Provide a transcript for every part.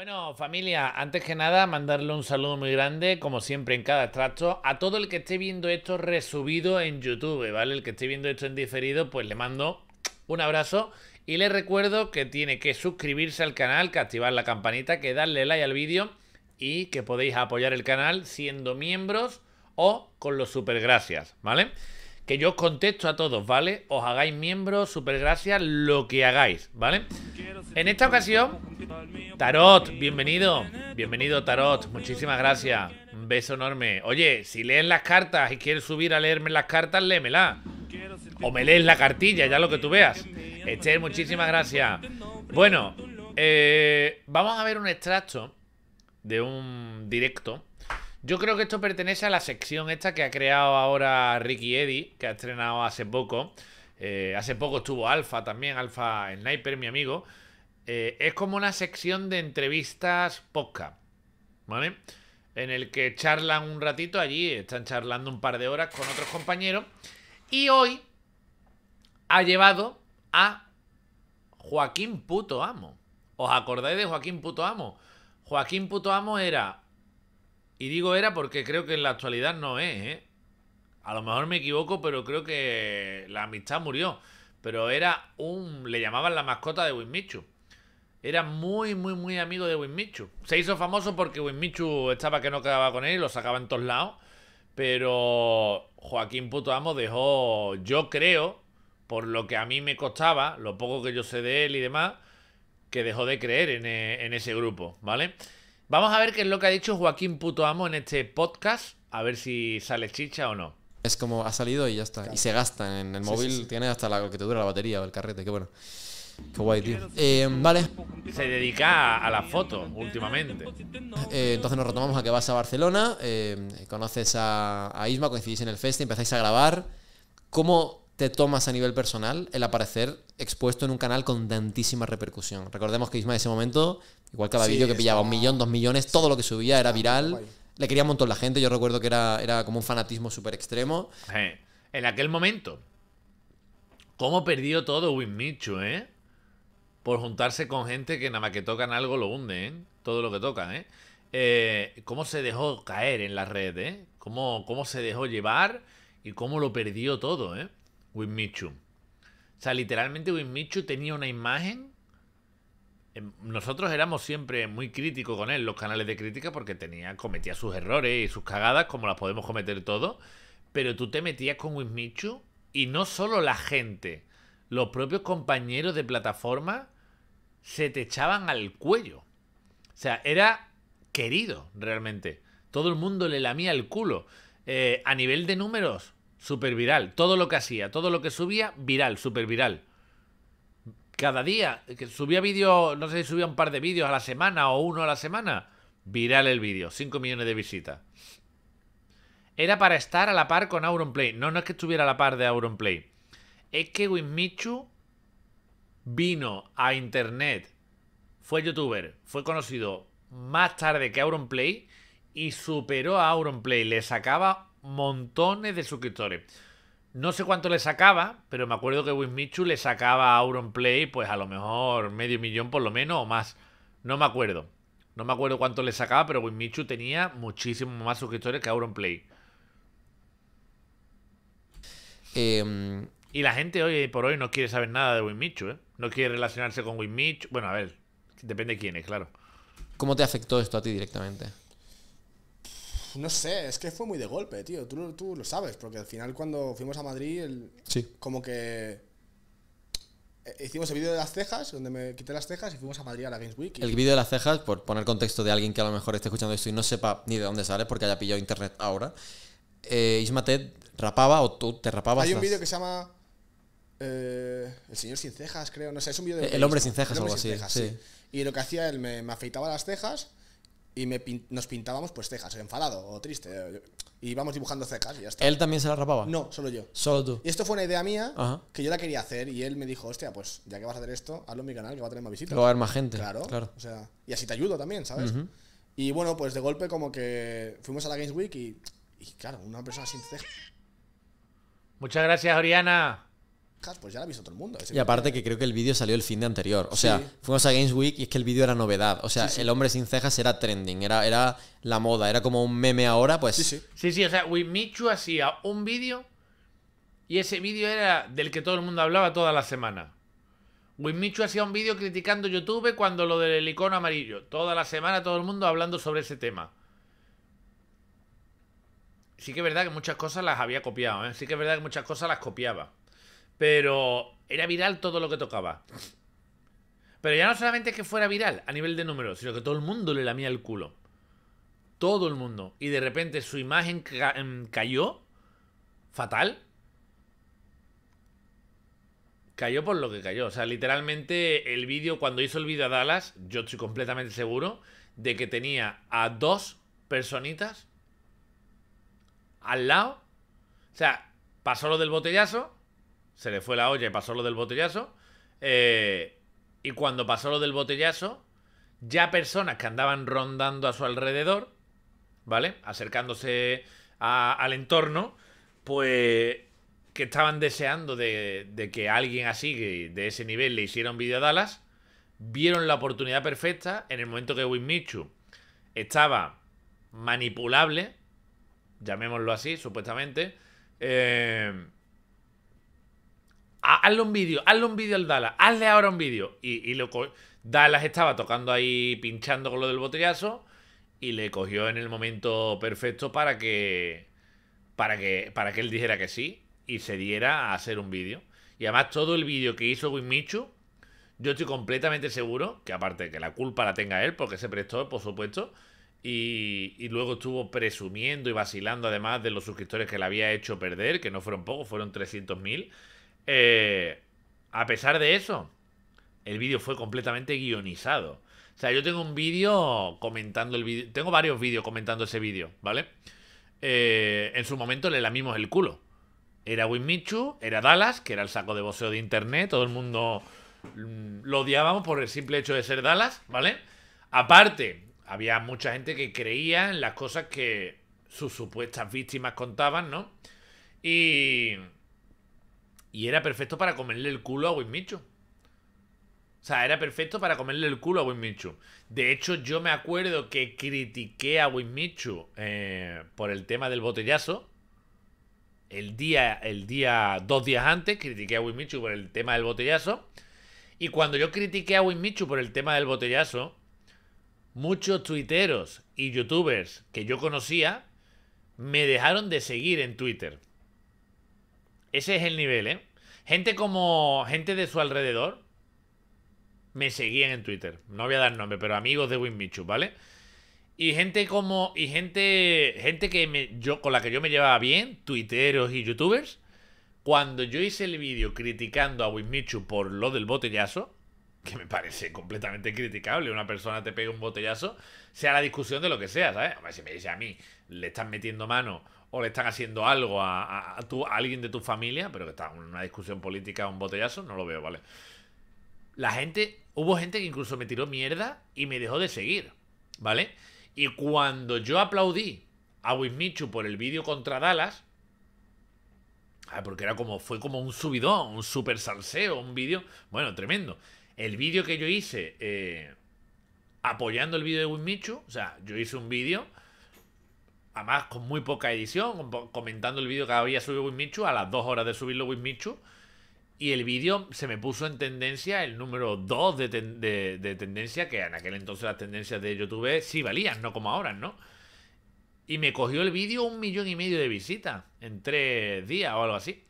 Bueno, familia, antes que nada, mandarle un saludo muy grande, como siempre en cada extracto, a todo el que esté viendo esto resubido en YouTube, ¿vale? El que esté viendo esto en diferido, pues le mando un abrazo y le recuerdo que tiene que suscribirse al canal, que activar la campanita, que darle like al vídeo y que podéis apoyar el canal siendo miembros o con los super gracias, ¿vale? que yo os contesto a todos, ¿vale? Os hagáis miembros, super gracias, lo que hagáis, ¿vale? En esta ocasión, Tarot, bienvenido, bienvenido Tarot, muchísimas gracias, un beso enorme. Oye, si leen las cartas y quieres subir a leerme las cartas, léemela. O me lees la cartilla, ya lo que tú veas. Esther, muchísimas gracias. Bueno, eh, vamos a ver un extracto de un directo yo creo que esto pertenece a la sección esta que ha creado ahora Ricky Eddy, que ha estrenado hace poco. Eh, hace poco estuvo Alfa también, Alfa Sniper, mi amigo. Eh, es como una sección de entrevistas podcast, ¿vale? En el que charlan un ratito allí, están charlando un par de horas con otros compañeros. Y hoy ha llevado a Joaquín Puto Amo. ¿Os acordáis de Joaquín Puto Amo? Joaquín Puto Amo era y digo era porque creo que en la actualidad no es, ¿eh? A lo mejor me equivoco, pero creo que la amistad murió. Pero era un. Le llamaban la mascota de Winmichu. Era muy, muy, muy amigo de Michu. Se hizo famoso porque Winmichu estaba que no quedaba con él y lo sacaba en todos lados. Pero Joaquín Puto Amo dejó, yo creo, por lo que a mí me costaba, lo poco que yo sé de él y demás, que dejó de creer en, en ese grupo, ¿vale? Vamos a ver qué es lo que ha dicho Joaquín Puto Amo en este podcast, a ver si sale chicha o no. Es como ha salido y ya está. Y se gasta. En el móvil tiene hasta la, lo que te dura la batería o el carrete. Qué bueno. Qué guay, tío. Eh, vale. Se dedica a, la foto últimamente. Eh, entonces nos retomamos a que vas a Barcelona, eh, conoces a, Isma, coincidís en el festival, empezáis a grabar. ¿Cómo te tomas a nivel personal el aparecer expuesto en un canal con tantísima repercusión. Recordemos que Isma en ese momento, igual cada vídeo que pillaba un millón, dos millones, todo lo que subía era viral. Le quería un montón la gente, yo recuerdo que era, era como un fanatismo súper extremo. Eh, en aquel momento, ¿cómo perdió todo Winmichu, eh? Por juntarse con gente que nada más que tocan algo lo hunden, ¿eh? Todo lo que tocan, ¿eh? eh cómo se dejó caer en la red, eh? ¿Cómo, ¿Cómo se dejó llevar y cómo lo perdió todo, eh? Michu. O sea, literalmente Michu tenía una imagen. Em, nosotros éramos siempre muy críticos con él, los canales de crítica, porque tenía, cometía sus errores y sus cagadas, como las podemos cometer todos. Pero tú te metías con Michu y no solo la gente, los propios compañeros de plataforma se te echaban al cuello. O sea, era querido realmente. Todo el mundo le lamía el culo. Eh, a nivel de números, Super viral. Todo lo que hacía, todo lo que subía, viral, super viral. Cada día, subía vídeos, no sé si subía un par de vídeos a la semana o uno a la semana, viral el vídeo, 5 millones de visitas. Era para estar a la par con Auronplay. No, no es que estuviera a la par de Auronplay. Es que Winmichu vino a internet, fue youtuber, fue conocido más tarde que Auronplay y superó a Auronplay. Le sacaba montones de suscriptores. No sé cuánto le sacaba, pero me acuerdo que Wismichu le sacaba a Auronplay, pues a lo mejor medio millón por lo menos o más. No me acuerdo. No me acuerdo cuánto le sacaba, pero Wismichu tenía muchísimos más suscriptores que Auronplay. Play em, y la gente hoy por hoy no quiere saber nada de Wismichu, ¿eh? No quiere relacionarse con Wismichu. Bueno, a ver, depende quién es, claro. ¿Cómo te afectó esto a ti directamente? no sé, es que fue muy de golpe, tío. Tú, lo sabes, porque al final cuando fuimos a Madrid, el, sí. como que eh, hicimos el vídeo de las cejas, donde me quité las cejas y fuimos a Madrid a la Games Week. El vídeo de las cejas, por poner contexto de alguien que a lo mejor esté escuchando esto y no sepa ni de dónde sale porque haya pillado internet ahora, eh, rapaba o tú te rapabas. Hay un vídeo que se llama eh, El señor sin cejas, creo, no sé, es un vídeo de... El, hombre sin cejas, o algo así. Y lo que hacía él, me, me afeitaba las cejas y nos pintábamos pues cejas, enfadado o triste. Eh, y íbamos dibujando cejas y ya está. ¿Él también se las rapaba? No, solo yo. Solo tú. Y esto fue una idea mía que yo la quería hacer y él me dijo, hostia, pues ya que vas a hacer esto, hazlo en mi canal que va a tener más visitas. va a haber más gente. Claro, claro. O sea, y así te ayudo también, ¿sabes? Y bueno, pues de golpe como que fuimos a la Games Week y, y claro, una persona sin cejas. Muchas gracias, Oriana pues ya la ha visto todo el mundo. Y aparte que creo que el vídeo salió el fin de anterior. O sea, fuimos a Games Week y es que el vídeo era novedad. O sea, el hombre sin cejas era trending, era, era la moda, era como un meme ahora, pues... Sí, sí. Sí, sí, o sea, Wimichu hacía un vídeo y ese vídeo era del que todo el mundo hablaba toda la semana. Wimichu hacía un vídeo criticando YouTube cuando lo del icono amarillo. Toda la semana todo el mundo hablando sobre ese tema. Sí que es verdad que muchas cosas las había copiado, ¿eh? Sí que es verdad que muchas cosas las copiaba. Pero era viral todo lo que tocaba. Pero ya no solamente que fuera viral a nivel de números, sino que todo el mundo le lamía el culo. Todo el mundo. Y de repente su imagen em, cayó fatal. Cayó por lo que cayó. O sea, literalmente el vídeo, cuando hizo el vídeo a Dallas, yo estoy completamente seguro de que tenía a dos personitas al lado. O sea, pasó lo del botellazo se le fue la olla y pasó lo del botellazo. Eh, y cuando pasó lo del botellazo, ya personas que andaban rondando a su alrededor, ¿vale? Acercándose al entorno, pues que estaban deseando de, que alguien así, de ese nivel, le hiciera un vídeo a Dallas, vieron la oportunidad perfecta en el momento que Winmichu estaba manipulable, llamémoslo así, supuestamente, eh, Ah, hazle un vídeo, hazle un vídeo al Dallas, hazle ahora un vídeo. Y, y lo Dallas estaba tocando ahí, pinchando con lo del botellazo, y le cogió en el momento perfecto para que, para que, para que él dijera que sí y se diera a hacer un vídeo. Y además todo el vídeo que hizo Michu, yo estoy completamente seguro que aparte de que la culpa la tenga él, porque se prestó, por supuesto, y, y, luego estuvo presumiendo y vacilando además de los suscriptores que le había hecho perder, que no fueron pocos, fueron 300.000. Eh, a pesar de eso, el vídeo fue completamente guionizado. O sea, yo tengo un vídeo comentando el vídeo. Tengo varios vídeos comentando ese vídeo, ¿vale? Eh, en su momento le lamimos el culo. Era Winmichu, era Dallas, que era el saco de voceo de internet. Todo el mundo mm, lo odiábamos por el simple hecho de ser Dallas, ¿vale? Aparte, había mucha gente que creía en las cosas que sus supuestas víctimas contaban, ¿no? Y y era perfecto para comerle el culo a Win O sea, era perfecto para comerle el culo a Win De hecho, yo me acuerdo que critiqué a Win eh, por el tema del botellazo. El día, el día, dos días antes, critiqué a Win por el tema del botellazo. Y cuando yo critiqué a Win por el tema del botellazo, muchos tuiteros y youtubers que yo conocía me dejaron de seguir en Twitter. Ese es el nivel, ¿eh? Gente como. Gente de su alrededor. Me seguían en Twitter. No voy a dar nombre, pero amigos de Winmichu, ¿vale? Y gente como. Y gente. Gente que me, yo, con la que yo me llevaba bien, tuiteros y youtubers. Cuando yo hice el vídeo criticando a Winmichu por lo del botellazo, que me parece completamente criticable, una persona te pega un botellazo, sea la discusión de lo que sea, ¿sabes? ver, si me dice a mí, le están metiendo mano o le están haciendo algo a, alguien de tu familia, pero que está en una discusión política, un botellazo, no lo veo, ¿vale? La gente, hubo gente que incluso me tiró mierda y me dejó de seguir, ¿vale? Y cuando yo aplaudí a Wismichu por el vídeo contra Dallas, ah, porque era como, fue como un subidón, un super salseo, un vídeo, bueno, tremendo. El vídeo que yo hice eh, apoyando el vídeo de Wismichu, o sea, yo hice un vídeo además con muy poca edición, comentando el vídeo que había subido Wismichu a las dos horas de subirlo Wismichu. Y el vídeo se me puso en tendencia, el número 2 de, de, tendencia, que en aquel entonces las tendencias de YouTube sí valían, no como ahora, ¿no? Y me cogió el vídeo un millón y medio de visitas en tres días o algo así.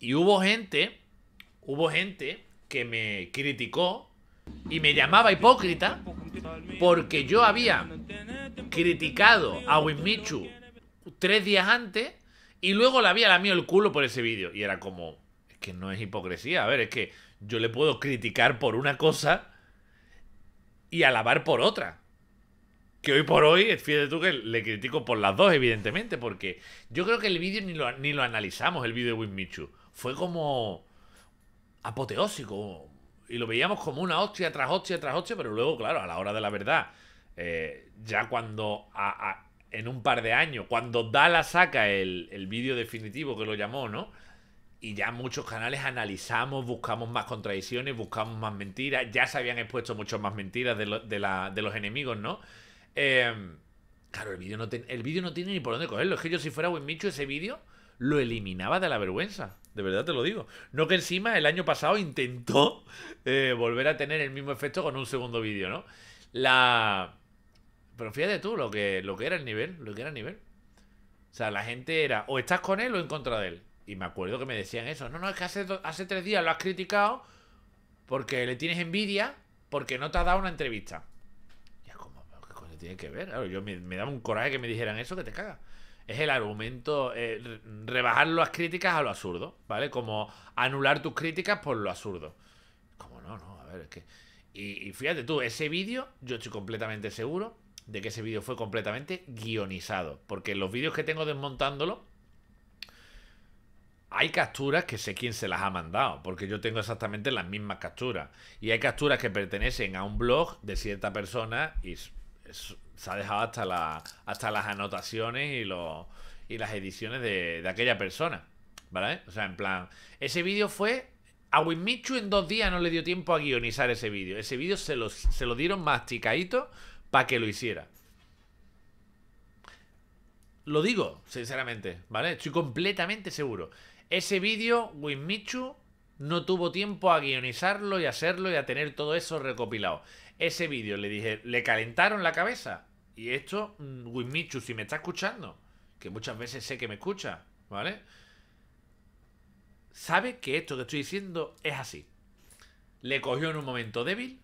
Y hubo gente, hubo gente que me criticó y me llamaba hipócrita porque yo había criticado a Winmichu tres días antes y luego la había lamido el culo por ese vídeo. Y era como, es que no es hipocresía. A ver, es que yo le puedo criticar por una cosa y alabar por otra. Que hoy por hoy, fíjate tú que le critico por las dos, evidentemente, porque yo creo que el vídeo ni lo, ni lo analizamos, el vídeo de Winmichu. Fue como apoteósico. Y lo veíamos como una hostia tras hostia tras hostia, pero luego, claro, a la hora de la verdad, eh, ya cuando en un par de años, cuando Dala saca el, vídeo definitivo que lo llamó, ¿no? Y ya muchos canales analizamos, buscamos más contradicciones, buscamos más mentiras. Ya se habían expuesto muchas más mentiras de, de, los enemigos, ¿no? Eh, claro, el vídeo no, el vídeo no tiene ni por dónde cogerlo. Es que yo si fuera buen Micho ese vídeo lo eliminaba de la vergüenza. De verdad te lo digo. No que encima el año pasado intentó eh, volver a tener el mismo efecto con un segundo vídeo, ¿no? La... Pero fíjate tú lo que, lo que era el nivel, lo que era nivel. O sea, la gente era o estás con él o en contra de él. Y me acuerdo que me decían eso. No, no, es que hace, tres días lo has criticado porque le tienes envidia porque no te ha dado una entrevista. Ya, como, ¿qué tiene que ver? yo me, me, daba un coraje que me dijeran eso que te cagas. Es el argumento, eh, rebajar las críticas a lo absurdo, ¿vale? Como anular tus críticas por lo absurdo. Como no, no, a ver, es que. y fíjate tú, ese vídeo, yo estoy completamente seguro de que ese vídeo fue completamente guionizado. Porque los vídeos que tengo desmontándolo, hay capturas que sé quién se las ha mandado, porque yo tengo exactamente las mismas capturas. Y hay capturas que pertenecen a un blog de cierta persona y se ha dejado hasta, hasta las anotaciones y, los, y las ediciones de, aquella persona. ¿Vale? O sea, en plan, ese vídeo fue... A Winmichu en dos días no le dio tiempo a guionizar ese vídeo. Ese vídeo se lo, se lo dieron masticadito para que lo hiciera. Lo digo, sinceramente, ¿vale? Estoy completamente seguro. Ese vídeo, Winmichu no tuvo tiempo a guionizarlo y hacerlo y a tener todo eso recopilado. Ese vídeo le dije, le calentaron la cabeza. Y esto, mm, Winmichu, si me está escuchando, que muchas veces sé que me escucha, ¿vale? Sabe que esto que estoy diciendo es así. Le cogió en un momento débil,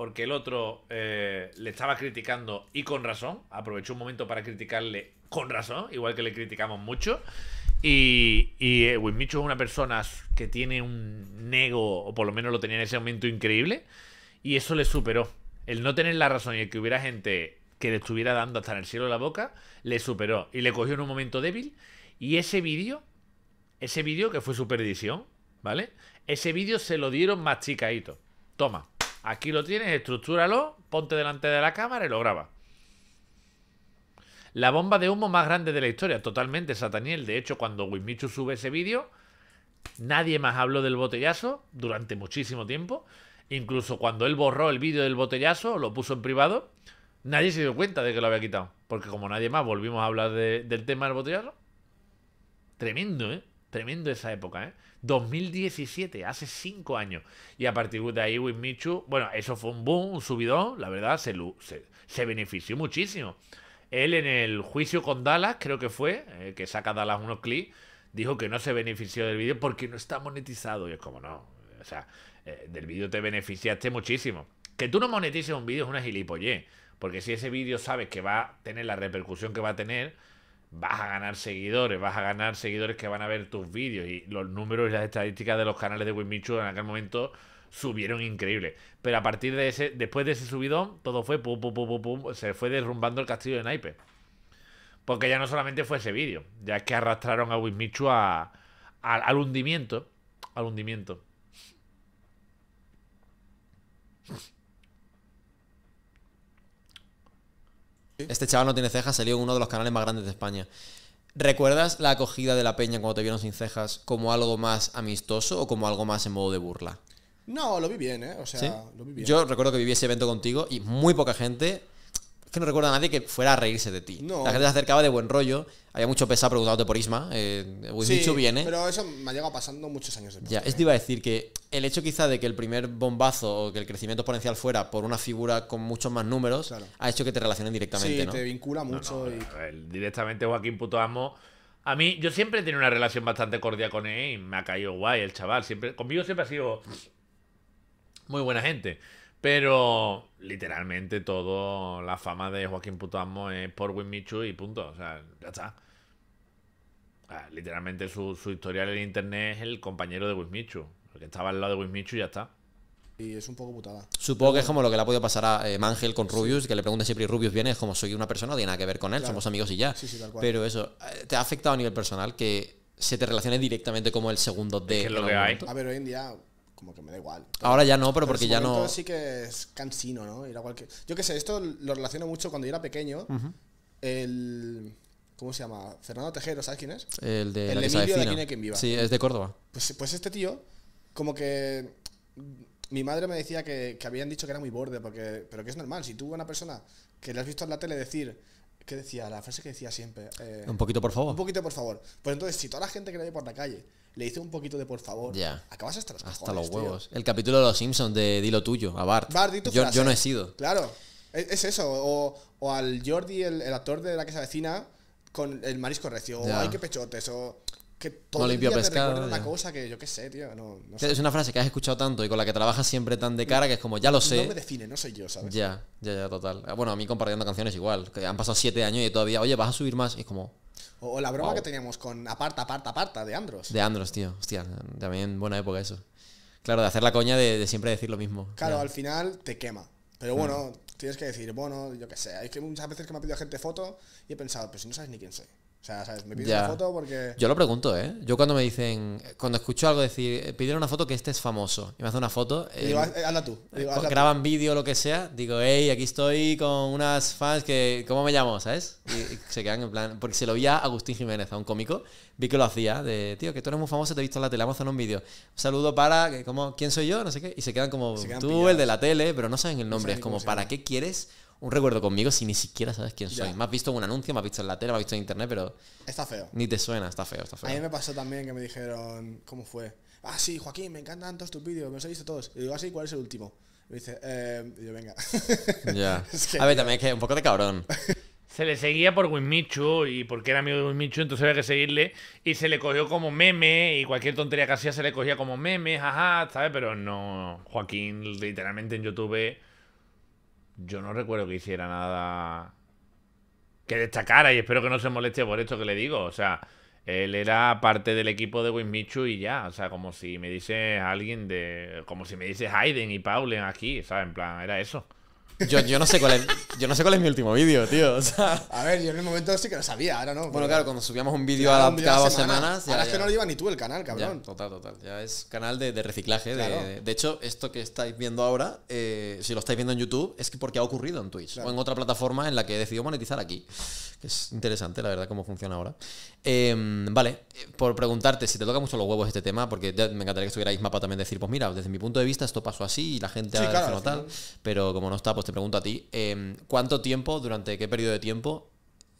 porque el otro eh, le estaba criticando y con razón. Aprovechó un momento para criticarle con razón, igual que le criticamos mucho. Y, y eh, es una persona que tiene un ego, o por lo menos lo tenía en ese momento increíble, y eso le superó. El no tener la razón y el que hubiera gente que le estuviera dando hasta en el cielo la boca, le superó y le cogió en un momento débil. Y ese vídeo, ese vídeo que fue su perdición, ¿vale? Ese vídeo se lo dieron más chicaíto. Toma, Aquí lo tienes, estructúralo, ponte delante de la cámara y lo graba. La bomba de humo más grande de la historia, totalmente, Sataniel. De hecho, cuando Wismichu sube ese vídeo, nadie más habló del botellazo durante muchísimo tiempo. Incluso cuando él borró el vídeo del botellazo, lo puso en privado, nadie se dio cuenta de que lo había quitado. Porque como nadie más volvimos a hablar del tema del botellazo. Tremendo, ¿eh? Tremendo esa época, ¿eh? 2017, hace cinco años. Y a partir de ahí, michu bueno, eso fue un boom, un subidón, la verdad, se, se, se benefició muchísimo. Él en el juicio con Dallas, creo que fue, eh, que saca Dallas unos clics, dijo que no se benefició del vídeo porque no está monetizado. Y es como, no, o sea, eh, del vídeo te beneficiaste muchísimo. Que tú no monetices un vídeo es una gilipollez, porque si ese vídeo sabes que va a tener la repercusión que va a tener vas a ganar seguidores, vas a ganar seguidores que van a ver tus vídeos y los números y las estadísticas de los canales de Wismichu en aquel momento subieron increíble. Pero a partir de ese, después de ese subidón, todo fue pum, pum, pum, pum, se fue derrumbando el castillo de Naipe. Porque ya no solamente fue ese vídeo, ya es que arrastraron a Wismichu al hundimiento. Al hundimiento. Este chaval no tiene cejas, salió en uno de los canales más grandes de España. ¿Recuerdas la acogida de la peña cuando te vieron sin cejas como algo más amistoso o como algo más en modo de burla? No, lo vi bien, ¿eh? O sea, lo vi bien. Yo recuerdo que viví ese evento contigo y muy poca gente es que no recuerda a nadie que fuera a reírse de ti. La gente se acercaba de buen rollo. Había mucho pesado preguntándote por Isma. Eh, sí, viene. Pero eso me ha llegado pasando muchos años después. Ya, esto iba a decir que el hecho quizá de que el primer bombazo o que el crecimiento exponencial fuera por una figura con muchos más números ha hecho que te relacionen directamente. Sí, te vincula mucho. y... Directamente Joaquín Puto Amo. A mí, yo siempre he tenido una relación bastante cordial con él me ha caído guay el chaval. Siempre, conmigo siempre ha sido muy buena gente. Pero literalmente todo la fama de Joaquín Putasmo es por Michu y punto. O sea, ya está. literalmente su, su, historial en internet es el compañero de Michu. El que estaba al lado de y ya está. Y es un poco putada. Supongo que es como lo que le ha podido pasar a eh, Mangel con Rubius, que le pregunta siempre, Rubius viene? Es como, soy una persona, no tiene nada que ver con él, somos amigos y ya. Pero eso, eh, ¿te ha afectado a nivel personal que se te relacione directamente como el segundo de... A ver, hoy en día como que me da igual. Ahora ya no, pero, porque ya no. sí que es cansino, ¿no? Ir a cualquier... Yo que sé, esto lo relaciono mucho cuando yo era pequeño. El. ¿Cómo se llama? Fernando Tejero, ¿sabes quién es? El de. El Emilio de, Viva. Sí, es de Córdoba. Pues, pues este tío, como que. Mi madre me decía que, habían dicho que era muy borde, porque, pero que es normal. Si tú a una persona que le has visto en la tele decir ¿Qué decía? La frase que decía siempre. Eh, un poquito, por favor. Un poquito, por favor. Pues entonces, si toda la gente que le ve por la calle le dice un poquito de por favor, Ya. acabas hasta los Hasta los huevos. El capítulo de Los Simpsons de Dilo Tuyo, a Bart. Bart, di tu yo, no he sido. Claro. Es, eso. O, al Jordi, el, actor de La que se avecina, con el marisco recio. O hay que pechotes. O que todo pescado. una cosa que Es una frase que has escuchado tanto y con la que trabajas siempre tan de cara que es como, ya lo sé. No me define, no soy yo, ¿sabes? Ya, ya, ya, total. Bueno, a mí compartiendo canciones igual. Que han pasado siete años y todavía, oye, vas a subir más. Y es como. O, la broma que teníamos con aparta, aparta, aparta de Andros. De Andros, tío. Hostia, también buena época eso. Claro, de hacer la coña de, siempre decir lo mismo. Claro, al final te quema. Pero hmm. bueno, tienes que decir, bueno, yo qué sé. Hay que muchas veces que me ha pedido gente foto y he pensado, pues si no sabes ni quién soy. O sea, ¿sabes? Me una foto porque. Yo lo pregunto, ¿eh? Yo cuando me dicen. Cuando escucho algo decir. Pidieron una foto que este es famoso. Y me hace una foto. Y eh, eh, tú. graban vídeo o lo que sea. Digo, hey, aquí estoy con unas fans que. ¿Cómo me llamo? ¿Sabes? Y, se quedan en plan. Porque se lo vi a Agustín Jiménez, a un cómico. Vi que lo hacía. De, tío, que tú eres muy famoso, te he visto en la tele. Vamos a hacer un vídeo. saludo para. Como, ¿Quién soy yo? No sé qué. Y se quedan como. tú, el de la tele. Pero no saben el nombre. es como, ¿para qué quieres un recuerdo conmigo si ni siquiera sabes quién soy. Me has visto en un anuncio, me has visto en la tele, me has visto en internet, pero. Está feo. Ni te suena, está feo, está feo. A mí me pasó también que me dijeron, ¿cómo fue? Ah, sí, Joaquín, me encantan todos tus vídeos, me los he visto todos. Y digo, así, ah, ¿cuál es el último? Me dice, eh, y yo, venga. Ya. a ver, también es que un poco de cabrón. Se le seguía por Winmichu y porque era amigo de Winmichu, entonces había que seguirle. Y se le cogió como meme y cualquier tontería que hacía se le cogía como meme, jaja, ¿sabes? Pero no, Joaquín literalmente en YouTube yo no recuerdo que hiciera nada que destacara y espero que no se moleste por esto que le digo. O sea, él era parte del equipo de michu y ya. O sea, como si me dice alguien de. Como si me dice Hayden y Paulen aquí, saben En plan, era eso. Yo, no sé cuál es, yo no sé cuál es mi último vídeo, tío. a ver, yo en el momento sí que lo sabía, ahora no. Bueno, claro, cuando subíamos un vídeo cada semana, semanas. ahora ya, es que no lo lleva ni tú el canal, cabrón. total, total. Ya es canal de, reciclaje. De, hecho, esto que estáis viendo ahora, eh, si lo estáis viendo en YouTube, es que porque ha ocurrido en Twitch o en otra plataforma en la que he decidido monetizar aquí. Que es interesante, la verdad, cómo funciona ahora. Eh, vale, por preguntarte si te toca mucho los huevos este tema, porque me encantaría que estuvierais mapa también decir, pues mira, desde mi punto de vista esto pasó así y la gente ha tal. Pero como no está pues te pregunto a ti, em, ¿cuánto tiempo, durante qué periodo de tiempo,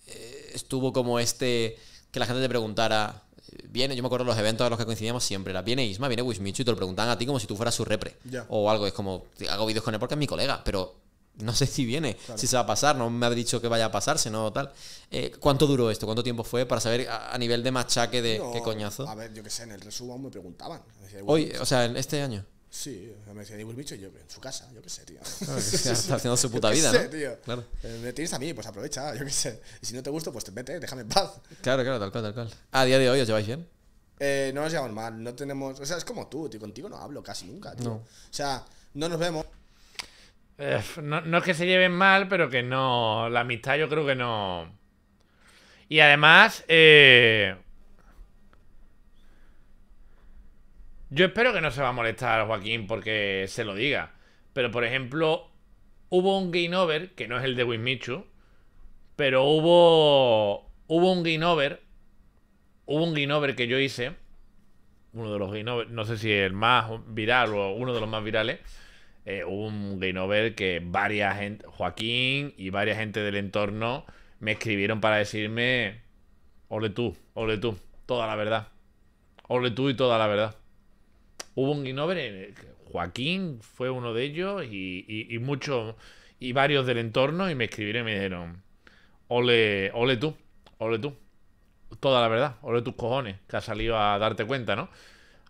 eh, estuvo como este, que la gente te preguntara, eh, viene, yo me acuerdo los eventos a los que coincidíamos siempre, la viene Isma, viene Wismichu y te lo preguntan a ti como si tú fueras su repre. O algo, es como, hago vídeos con él porque es mi colega, pero no sé si viene, si se va a pasar, no me ha dicho que vaya a pasarse, no tal. Eh, ¿Cuánto duró esto? ¿Cuánto tiempo fue? Para saber a, nivel de machaque de qué coñazo. A ver, yo qué sé, en el resumen me preguntaban. Hoy, o sea, en este año. Sí, me decía el bicho yo en su casa, yo qué sé, tío. Ah, está haciendo su puta vida, sé, ¿no? Tío. Claro. Eh, me tienes a mí, pues aprovecha, yo qué sé. Y si no te gusta, pues te vete, déjame en paz. Claro, claro, tal cual, tal cual. ¿A día de hoy os lleváis bien? Eh, no nos llevamos mal, no tenemos... O sea, es como tú, tío, contigo no hablo casi nunca, tío. O sea, no nos vemos. Eh, no, no es que se lleven mal, pero que no... La amistad yo creo que no... Y además, eh Yo espero que no se va a molestar Joaquín porque se lo diga. Pero, por ejemplo, hubo un game over, que no es el de Wismichu, pero hubo, hubo un game over, hubo un game over que yo hice, uno de los game over, no sé si el más viral o uno de los más virales, eh, hubo un game over que varias gente, Joaquín y varias gente del entorno me escribieron para decirme, ole tú, ole tú, toda la verdad, ole tú y toda la verdad hubo un Ginobre, eh, Joaquín fue uno de ellos y, muchos y varios del entorno y me escribieron y me dijeron, ole, ole tú, ole tú, toda la verdad, ole tus cojones, que has salido a darte cuenta, ¿no?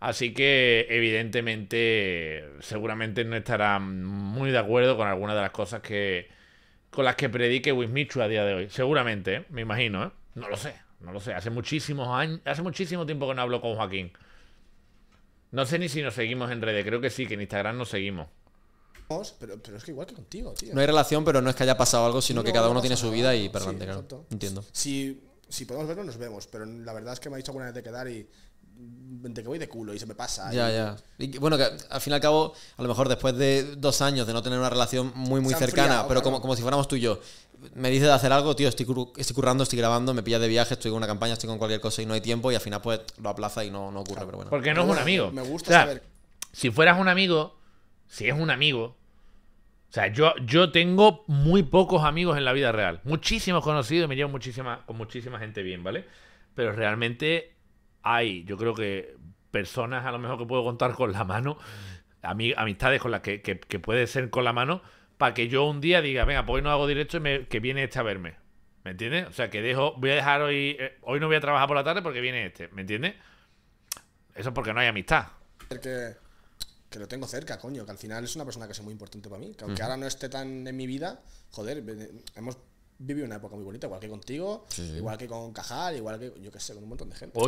Así que evidentemente seguramente no estarán muy de acuerdo con algunas de las cosas que con las que predique Wismichu a día de hoy. Seguramente, ¿eh? me imagino, ¿eh? No lo sé, no lo sé. Hace muchísimos años, hace muchísimo tiempo que no hablo con Joaquín. No sé ni si nos seguimos en redes, creo que sí, que en Instagram nos seguimos. Pero, es que igual que contigo, tío. No hay relación, pero no es que haya pasado algo, sino que cada uno tiene su vida y perdón, Entiendo. Si, si podemos vernos, nos vemos, pero la verdad es que me ha dicho alguna vez de quedar y de que voy de culo y se me pasa. Ya, ya. bueno, que al fin y al cabo, a lo mejor después de dos años de no tener una relación muy, muy cercana, pero como, como si fuéramos tú y yo, me dices de hacer algo, tío, estoy, currando, estoy grabando, me pilla de viaje, estoy con una campaña, estoy con cualquier cosa y no hay tiempo y al final pues lo aplaza y no, no ocurre, pero bueno. Porque no es un amigo. Me gusta saber. Si fueras un amigo, si es un amigo, o sea, yo, yo tengo muy pocos amigos en la vida real. Muchísimos conocidos me llevo muchísima, con muchísima gente bien, ¿vale? Pero realmente hay, yo creo que personas a lo mejor que puedo contar con la mano, amistades con las que, puede ser con la mano, para que yo un día diga, venga, pues hoy no hago directo y que viene este a verme. ¿Me entiendes? O sea, que dejo, voy a dejar hoy, eh, hoy no voy a trabajar por la tarde porque viene este. ¿Me entiendes? Eso es porque no hay amistad. Que, que lo tengo cerca, coño, que al final es una persona que es muy importante para mí. Que aunque ahora no esté tan en mi vida, joder, hemos viví una época muy bonita, igual que contigo, igual que con Cajal, igual que yo que sé, con un montón de gente.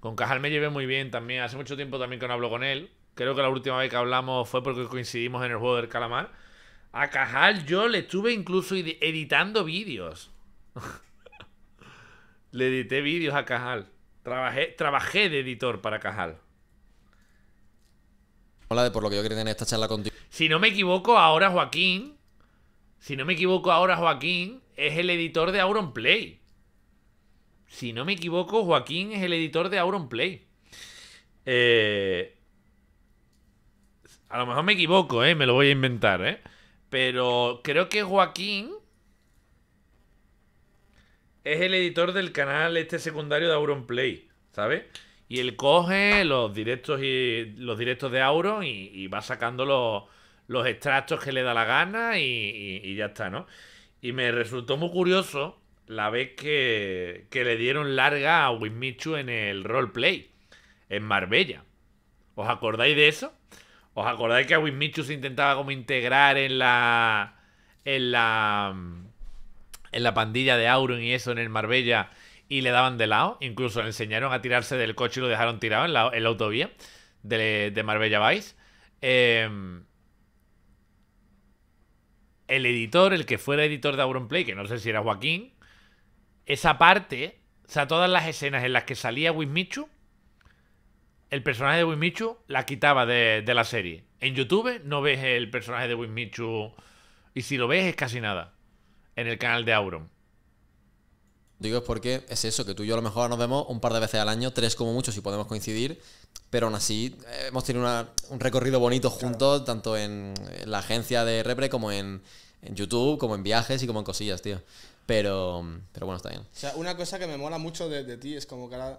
Con Cajal me llevé muy bien también. Hace mucho tiempo también que no hablo con él. Creo que la última vez que hablamos fue porque coincidimos en el juego del calamar. A Cajal yo le estuve incluso editando vídeos. le edité vídeos a Cajal. Trabajé, trabajé de editor para Cajal. Hola de por lo que yo quería tener esta charla contigo. Si no me equivoco, ahora Joaquín si no me equivoco ahora, Joaquín es el editor de Play. Si no me equivoco, Joaquín es el editor de Auronplay. Eh, a lo mejor me equivoco, ¿eh? Me lo voy a inventar, ¿eh? Pero creo que Joaquín es el editor del canal este secundario de Play, ¿sabes? Y él coge los directos y los directos de Auron y, va sacándolos los extractos que le da la gana y, ya está, ¿no? Y me resultó muy curioso la vez que, le dieron larga a Wismichu en el roleplay, en Marbella. ¿Os acordáis de eso? ¿Os acordáis que a Wismichu se intentaba como integrar en la. en la. en la pandilla de Auron y eso en el Marbella y le daban de lado? Incluso le enseñaron a tirarse del coche y lo dejaron tirado en la, autovía de, de Marbella Vice. Eh, el editor, el que fuera editor de Play, que no sé si era Joaquín, esa parte, o sea, todas las escenas en las que salía Wismichu, el personaje de Wismichu la quitaba de, la serie. En YouTube no ves el personaje de Wismichu y si lo ves es casi nada en el canal de Auron. Digo, es porque es eso, que tú y yo a lo mejor nos vemos un par de veces al año, tres como mucho, si podemos coincidir, pero aún así eh, hemos tenido un recorrido bonito juntos, tanto en, la agencia de Repre como en, YouTube, como en viajes y como en cosillas, tío. Pero, pero bueno, está bien. O sea, una cosa que me mola mucho de, ti es como que ahora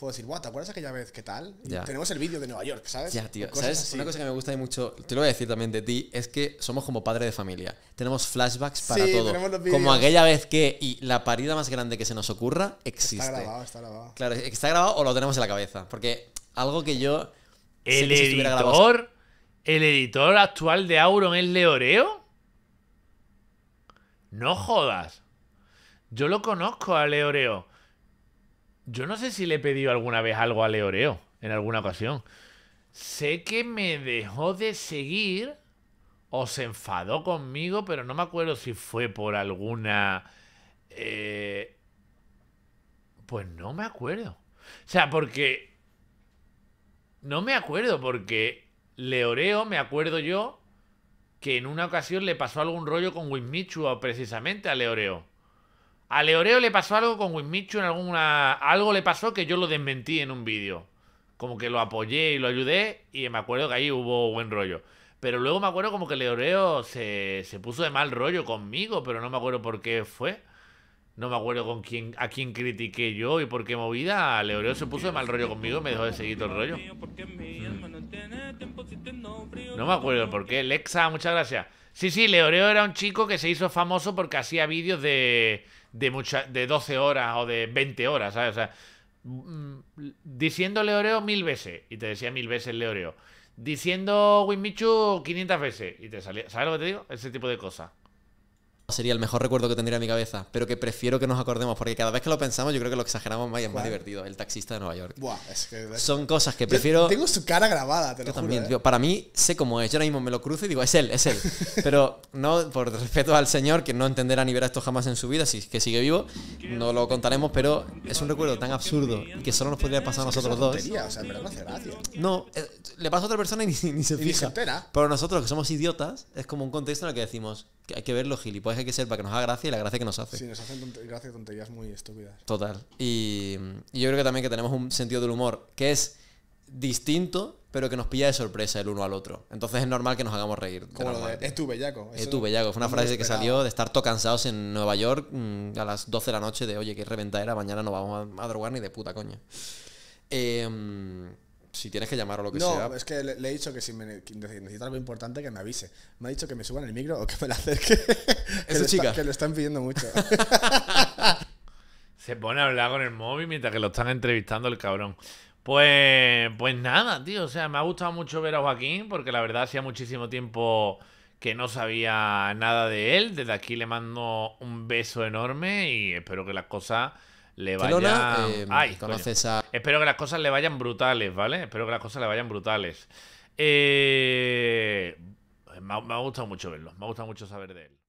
puedo decir, ¿te acuerdas aquella vez qué tal? tenemos el vídeo de Nueva York, ¿sabes? Ya, tío. Una cosa que me gusta mucho, te lo voy a decir también de ti, es que somos como padre de familia. Tenemos flashbacks para todo. como aquella vez que, y la parida más grande que se nos ocurra, existe. Está grabado, está grabado. Claro, está grabado o lo tenemos en la cabeza. Porque algo que yo. El El editor actual de Auron es Leoreo. No jodas. Yo lo conozco a Leoreo. Yo no sé si le he pedido alguna vez algo a Leoreo, en alguna ocasión. Sé que me dejó de seguir o se enfadó conmigo, pero no me acuerdo si fue por alguna... Eh, pues no me acuerdo. O sea, porque... No me acuerdo, porque Leoreo, me acuerdo yo, que en una ocasión le pasó algún rollo con o precisamente a Leoreo. A Leoreo le pasó algo con Winmichu en alguna. Algo le pasó que yo lo desmentí en un vídeo. Como que lo apoyé y lo ayudé. Y me acuerdo que ahí hubo buen rollo. Pero luego me acuerdo como que Leoreo se, se puso de mal rollo conmigo, pero no me acuerdo por qué fue. No me acuerdo con quién, a quién critiqué yo y por qué movida. Leoreo se puso de mal rollo conmigo y me dejó de seguir todo el rollo. Mm. No me acuerdo por qué. Lexa, muchas gracias. Sí, sí, Leoreo era un chico que se hizo famoso porque hacía vídeos de de, de 12 horas o de 20 horas, ¿sabes? O sea, mm, diciendo Leoreo mil veces y te decía mil veces Leoreo. Diciendo Winmichu 500 veces y te salía. ¿Sabes lo que te digo? Ese tipo de cosas sería el mejor recuerdo que tendría en mi cabeza, pero que prefiero que nos acordemos, porque cada vez que lo pensamos, yo creo que lo exageramos más y es más divertido. El taxista de Nueva York. Son cosas que prefiero. tengo su cara grabada, te lo ¿eh? Para mí, sé cómo es. Yo ahora mismo me lo cruzo y digo, es él, es él. pero no, por respeto al señor, que no entenderá ni verá esto jamás en su vida, si que sigue vivo, no lo contaremos, pero es un recuerdo tan absurdo y que solo nos podría pasar a nosotros dos. no hace No, eh, le pasa a otra persona y ni, se fija. pero nosotros, que somos idiotas, es como un contexto en el que decimos, hay que ver los gilipollas que hay que ser para que nos haga gracia y la gracia que nos hace. Sí, nos hacen gracia tonterías muy estúpidas. Total. Y, yo creo que también que tenemos un sentido del humor que es distinto, pero que nos pilla de sorpresa el uno al otro. Entonces es normal que nos hagamos reír. Como de, es tu bellaco. Es tu bellaco. Fue una frase que salió de estar todos cansados en Nueva York mm, a las 12 de la noche de, oye, qué reventadera, mañana no vamos a drogar ni de puta coña. Eh, si tienes que llamar o lo que sea. No, es que le, he dicho que si me algo importante que me avise. Me ha dicho que me suban el micro o que me la acerque. Esa chica. que lo están pidiendo mucho. Se pone a hablar con el móvil mientras que lo están entrevistando el cabrón. Pues, pues nada, tío. O sea, me ha gustado mucho ver a Joaquín porque la verdad hacía muchísimo tiempo que no sabía nada de él. Desde aquí le mando un beso enorme y espero que las cosas le vayan. Em, Ay, conoces a... Espero que las cosas le vayan brutales, ¿vale? Espero que las cosas le vayan brutales. Eh, me, me ha gustado mucho verlo, me ha gustado mucho saber de él.